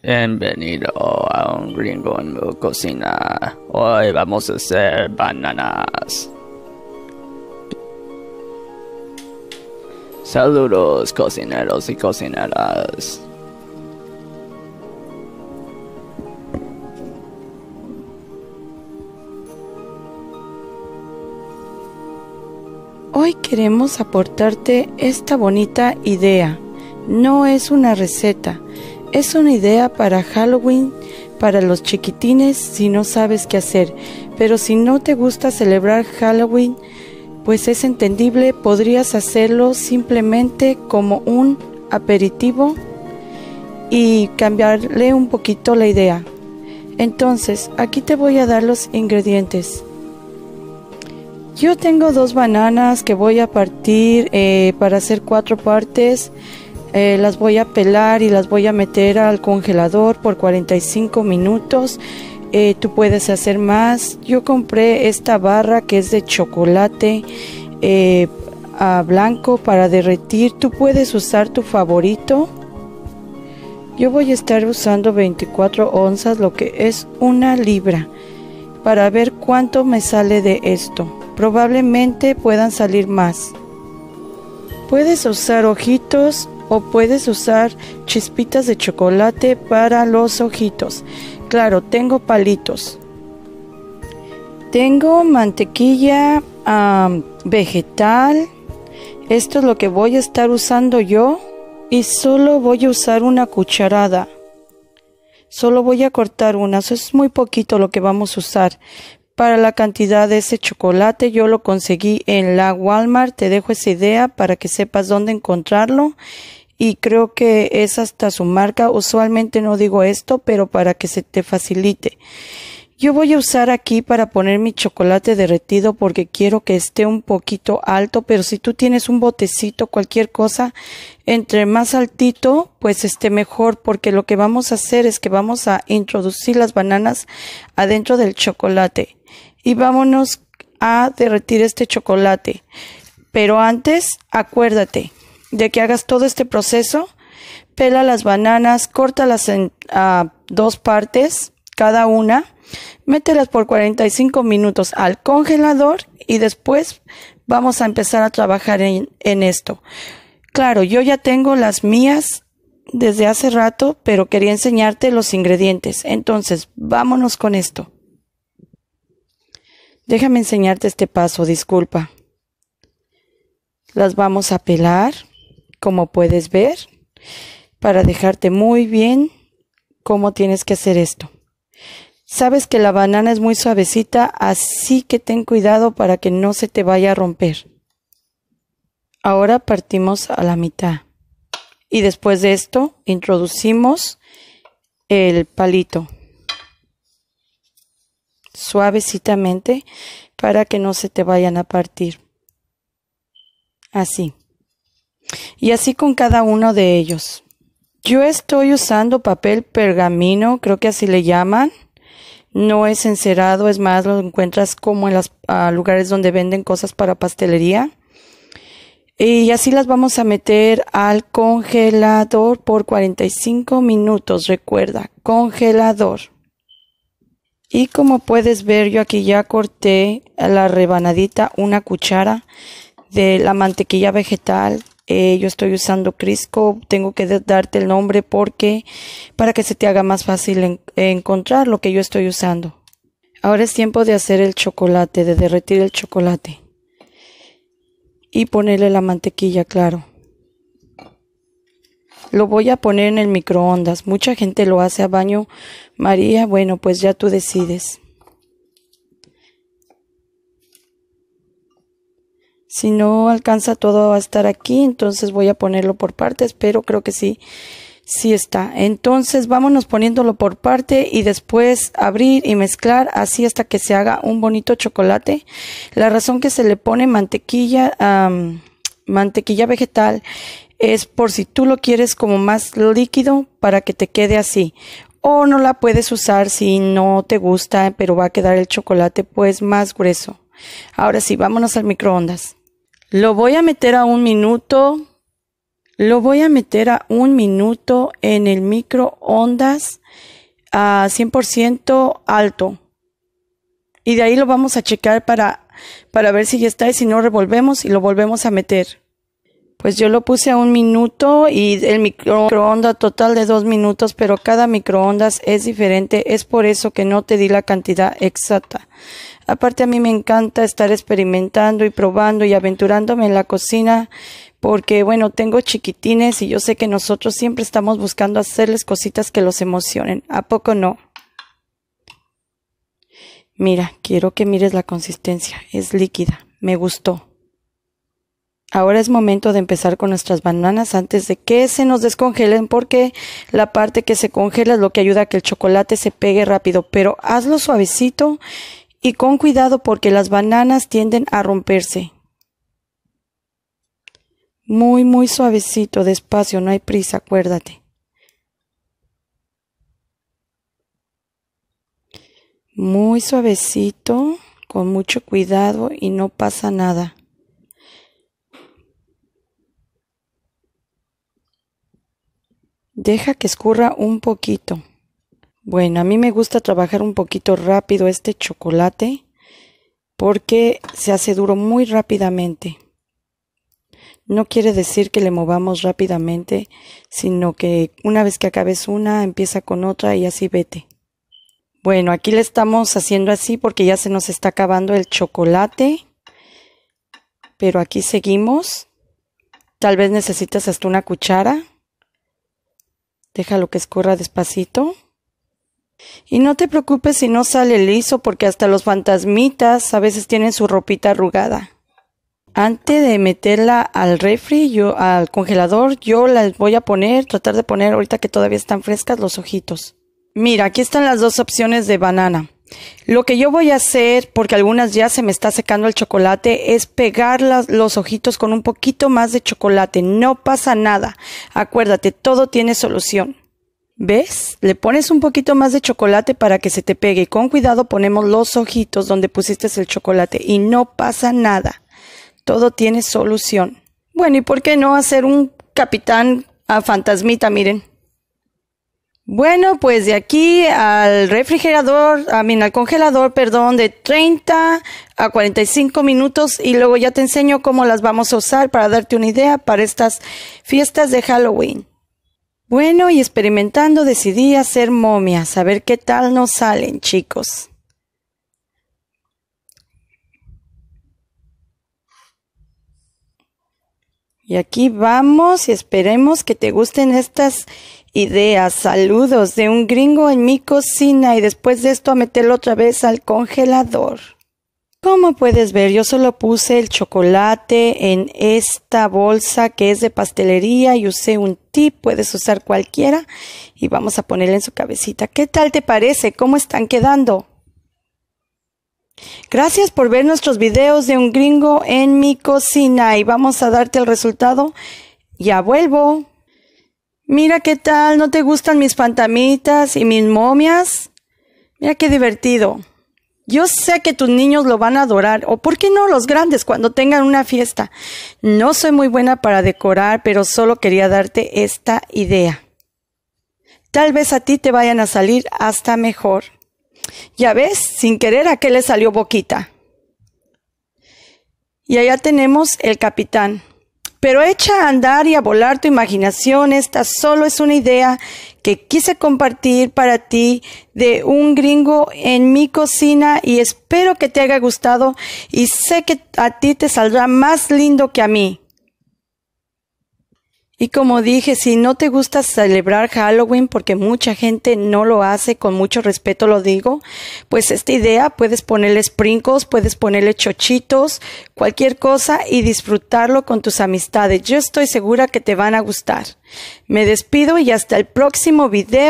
Bienvenido a un gringo en mi cocina. Hoy vamos a hacer bananas. Saludos cocineros y cocineras. Hoy queremos aportarte esta bonita idea. No es una receta es una idea para Halloween para los chiquitines si no sabes qué hacer, pero si no te gusta celebrar Halloween, pues es entendible, podrías hacerlo simplemente como un aperitivo y cambiarle un poquito la idea. Entonces, aquí te voy a dar los ingredientes. Yo tengo dos bananas que voy a partir eh, para hacer cuatro partes. Eh, las voy a pelar y las voy a meter al congelador por 45 minutos. Eh, tú puedes hacer más. Yo compré esta barra que es de chocolate eh, a blanco para derretir. Tú puedes usar tu favorito. Yo voy a estar usando 24 onzas, lo que es una libra, para ver cuánto me sale de esto. Probablemente puedan salir más. Puedes usar ojitos o puedes usar chispitas de chocolate para los ojitos. Claro, tengo palitos. Tengo mantequilla vegetal. Esto es lo que voy a estar usando yo y solo voy a usar una cucharada. Solo voy a cortar una, es muy poquito lo que vamos a usar. Para la cantidad de ese chocolate yo lo conseguí en la Walmart, te dejo esa idea para que sepas dónde encontrarlo y creo que es hasta su marca. Usualmente no digo esto, pero para que se te facilite. Yo voy a usar aquí para poner mi chocolate derretido porque quiero que esté un poquito alto, pero si tú tienes un botecito, cualquier cosa, entre más altito, pues esté mejor porque lo que vamos a hacer es que vamos a introducir las bananas adentro del chocolate y vámonos a derretir este chocolate. Pero antes, acuérdate de que hagas todo este proceso, pela las bananas, córtalas en dos partes cada una, mételas por 45 minutos al congelador y después vamos a empezar a trabajar en esto. Claro, yo ya tengo las mías desde hace rato, pero quería enseñarte los ingredientes. Entonces, vámonos con esto. Déjame enseñarte este paso, disculpa. Las vamos a pelar como puedes ver, para dejarte muy bien cómo tienes que hacer esto. Sabes que la banana es muy suavecita, así que ten cuidado para que no se te vaya a romper. Ahora partimos a la mitad. Y después de esto, introducimos el palito suavecitamente para que no se te vayan a partir. Así. Y así con cada uno de ellos. Yo estoy usando papel pergamino, creo que así le llaman. No es encerado, es más, lo encuentras como en los lugares donde venden cosas para pastelería. Y así las vamos a meter al congelador por 45 minutos, recuerda, congelador. Y como puedes ver, yo aquí ya corté a la rebanadita, una cuchara de la mantequilla vegetal eh, yo estoy usando Crisco, tengo que darte el nombre porque para que se te haga más fácil encontrar lo que yo estoy usando. Ahora es tiempo de hacer el chocolate, de derretir el chocolate y ponerle la mantequilla, claro. Lo voy a poner en el microondas. Mucha gente lo hace a baño María. Bueno, pues ya tú decides. Si no alcanza todo a estar aquí, entonces voy a ponerlo por partes, pero creo que sí, sí está. Entonces vámonos poniéndolo por parte y después abrir y mezclar así hasta que se haga un bonito chocolate. La razón que se le pone mantequilla, mantequilla vegetal es por si tú lo quieres como más líquido para que te quede así. O no la puedes usar si no te gusta, pero va a quedar el chocolate pues más grueso. Ahora sí, vámonos al microondas. Lo voy a meter a un minuto. Lo voy a meter a un minuto en el microondas a 100% alto. Y de ahí lo vamos a checar para, para ver si ya está y si no revolvemos y lo volvemos a meter pues yo lo puse a un minuto y el microondas total de dos minutos, pero cada microondas es diferente, es por eso que no te di la cantidad exacta. Aparte a mí me encanta estar experimentando y probando y aventurándome en la cocina porque bueno, tengo chiquitines y yo sé que nosotros siempre estamos buscando hacerles cositas que los emocionen. ¿A poco no? Mira, quiero que mires la consistencia, es líquida, me gustó. Ahora es momento de empezar con nuestras bananas antes de que se nos descongelen porque la parte que se congela es lo que ayuda a que el chocolate se pegue rápido, pero hazlo suavecito y con cuidado porque las bananas tienden a romperse. Muy, muy suavecito, despacio, no hay prisa, acuérdate. Muy suavecito, con mucho cuidado y no pasa nada. Deja que escurra un poquito. Bueno, a mí me gusta trabajar un poquito rápido este chocolate porque se hace duro muy rápidamente. No quiere decir que le movamos rápidamente, sino que una vez que acabes una, empieza con otra y así vete. Bueno, aquí le estamos haciendo así porque ya se nos está acabando el chocolate. Pero aquí seguimos. Tal vez necesitas hasta una cuchara lo que escurra despacito. Y no te preocupes si no sale liso porque hasta los fantasmitas a veces tienen su ropita arrugada. Antes de meterla al refri, yo al congelador, yo las voy a poner, tratar de poner ahorita que todavía están frescas los ojitos. Mira, aquí están las dos opciones de banana. Lo que yo voy a hacer, porque algunas ya se me está secando el chocolate, es pegar los ojitos con un poquito más de chocolate. No pasa nada. Acuérdate, todo tiene solución. ¿Ves? Le pones un poquito más de chocolate para que se te pegue. y Con cuidado ponemos los ojitos donde pusiste el chocolate y no pasa nada. Todo tiene solución. Bueno, ¿y por qué no hacer un capitán a fantasmita? Miren. Bueno, pues de aquí al refrigerador, a mí, al congelador, perdón, de 30 a 45 minutos y luego ya te enseño cómo las vamos a usar para darte una idea para estas fiestas de Halloween. Bueno, y experimentando decidí hacer momias, a ver qué tal nos salen, chicos. Y aquí vamos y esperemos que te gusten estas ideas, saludos de un gringo en mi cocina y después de esto a meterlo otra vez al congelador. Como puedes ver, yo solo puse el chocolate en esta bolsa que es de pastelería y usé un tip, puedes usar cualquiera y vamos a ponerle en su cabecita. ¿Qué tal te parece? ¿Cómo están quedando? Gracias por ver nuestros videos de un gringo en mi cocina y vamos a darte el resultado. Ya vuelvo. Mira qué tal, ¿no te gustan mis pantamitas y mis momias? Mira qué divertido. Yo sé que tus niños lo van a adorar, o por qué no los grandes cuando tengan una fiesta. No soy muy buena para decorar, pero solo quería darte esta idea. Tal vez a ti te vayan a salir hasta mejor. Ya ves, sin querer a qué le salió boquita. Y allá tenemos el capitán, pero echa a andar y a volar tu imaginación, esta solo es una idea que quise compartir para ti de un gringo en mi cocina y espero que te haya gustado y sé que a ti te saldrá más lindo que a mí. Y como dije, si no te gusta celebrar Halloween, porque mucha gente no lo hace, con mucho respeto lo digo, pues esta idea puedes ponerle sprinkles, puedes ponerle chochitos, cualquier cosa y disfrutarlo con tus amistades. Yo estoy segura que te van a gustar. Me despido y hasta el próximo video.